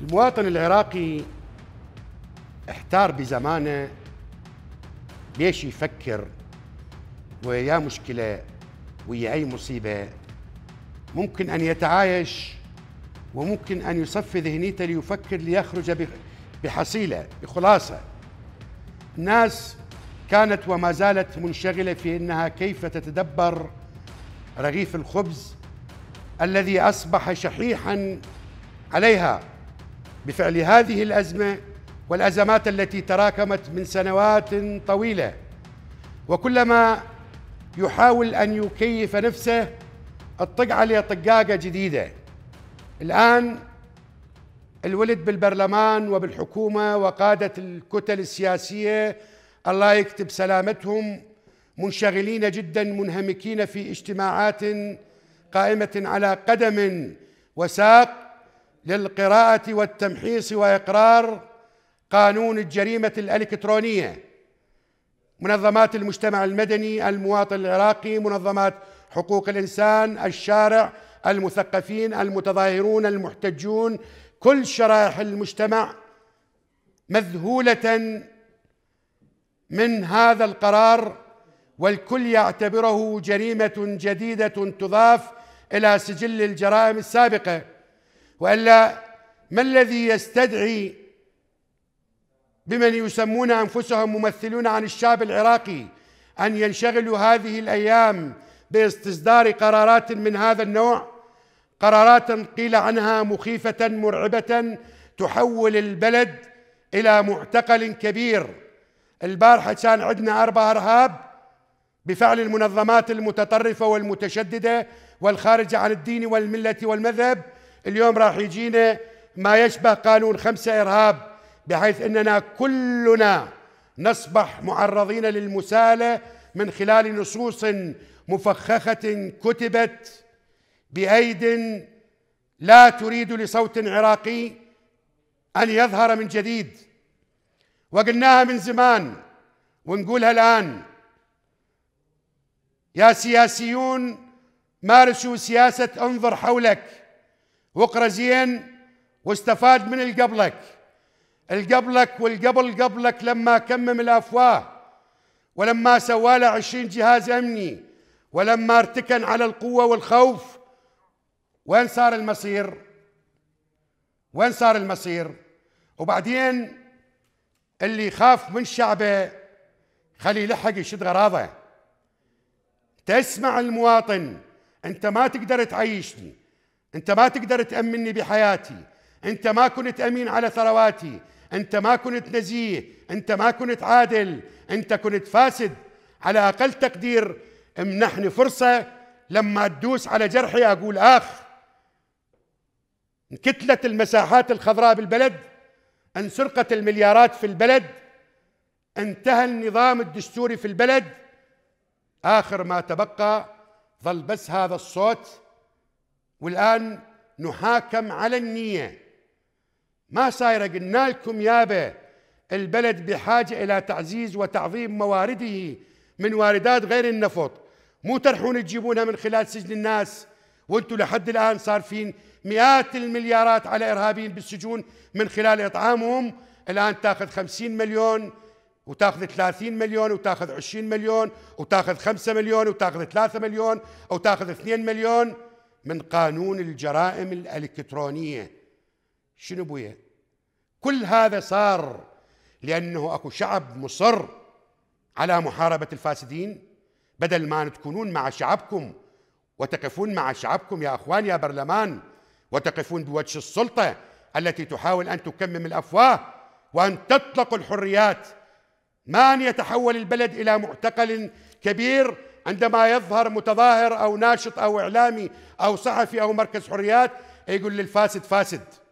المواطن العراقي احتار بزمانه ليش يفكر ويا مشكلة ويا أي مصيبة ممكن أن يتعايش وممكن أن يصفي ذهنيته ليفكر ليخرج بحصيلة بخلاصة الناس كانت وما زالت منشغلة في أنها كيف تتدبر رغيف الخبز الذي أصبح شحيحا عليها بفعل هذه الازمه والازمات التي تراكمت من سنوات طويله وكلما يحاول ان يكيف نفسه اطق عليه طقاقه جديده الان الولد بالبرلمان وبالحكومه وقاده الكتل السياسيه الله يكتب سلامتهم منشغلين جدا منهمكين في اجتماعات قائمه على قدم وساق للقراءة والتمحيص وإقرار قانون الجريمة الإلكترونية منظمات المجتمع المدني المواطن العراقي منظمات حقوق الإنسان الشارع المثقفين المتظاهرون المحتجون كل شرائح المجتمع مذهولة من هذا القرار والكل يعتبره جريمة جديدة تضاف إلى سجل الجرائم السابقة والا ما الذي يستدعي بمن يسمون انفسهم ممثلون عن الشعب العراقي ان ينشغلوا هذه الايام باستصدار قرارات من هذا النوع قرارات قيل عنها مخيفه مرعبه تحول البلد الى معتقل كبير البارحه كان عندنا اربع ارهاب بفعل المنظمات المتطرفه والمتشدده والخارجه عن الدين والمله والمذهب اليوم راح يجينا ما يشبه قانون خمسة إرهاب بحيث أننا كلنا نصبح معرضين للمسالة من خلال نصوص مفخخة كتبت بأيد لا تريد لصوت عراقي أن يظهر من جديد وقلناها من زمان ونقولها الآن يا سياسيون مارسوا سياسة انظر حولك واقرا زين واستفاد من القبلك القبلك والقبل قبلك لما كمم الافواه ولما سوى له 20 جهاز امني ولما ارتكن على القوه والخوف وين صار المصير؟ وين صار المصير؟ وبعدين اللي يخاف من شعبه خليه يلحق يشد غراضه تسمع المواطن انت ما تقدر تعيشني انت ما تقدر تامني بحياتي انت ما كنت امين على ثرواتي انت ما كنت نزيه انت ما كنت عادل انت كنت فاسد على اقل تقدير امنحني فرصه لما تدوس على جرحي اقول اخ انكتلت المساحات الخضراء بالبلد انسرقت المليارات في البلد انتهى النظام الدستوري في البلد اخر ما تبقى ظل بس هذا الصوت والآن نحاكم على النية ما صايرة قلنا لكم يابا البلد بحاجة إلى تعزيز وتعظيم موارده من واردات غير النفط مو ترحون تجيبونها من خلال سجن الناس وانتم لحد الآن صارفين مئات المليارات على إرهابيين بالسجون من خلال إطعامهم الآن تاخذ 50 مليون وتاخذ 30 مليون وتاخذ 20 مليون وتاخذ 5 مليون وتاخذ 3 مليون او تاخذ 2 مليون من قانون الجرائم الالكترونيه شنو بويا؟ كل هذا صار لانه اكو شعب مصر على محاربه الفاسدين بدل ما تكونون مع شعبكم وتقفون مع شعبكم يا اخوان يا برلمان وتقفون بوجه السلطه التي تحاول ان تكمم الافواه وان تطلق الحريات ما ان يتحول البلد الى معتقل كبير عندما يظهر متظاهر أو ناشط أو إعلامي أو صحفي أو مركز حريات يقول للفاسد فاسد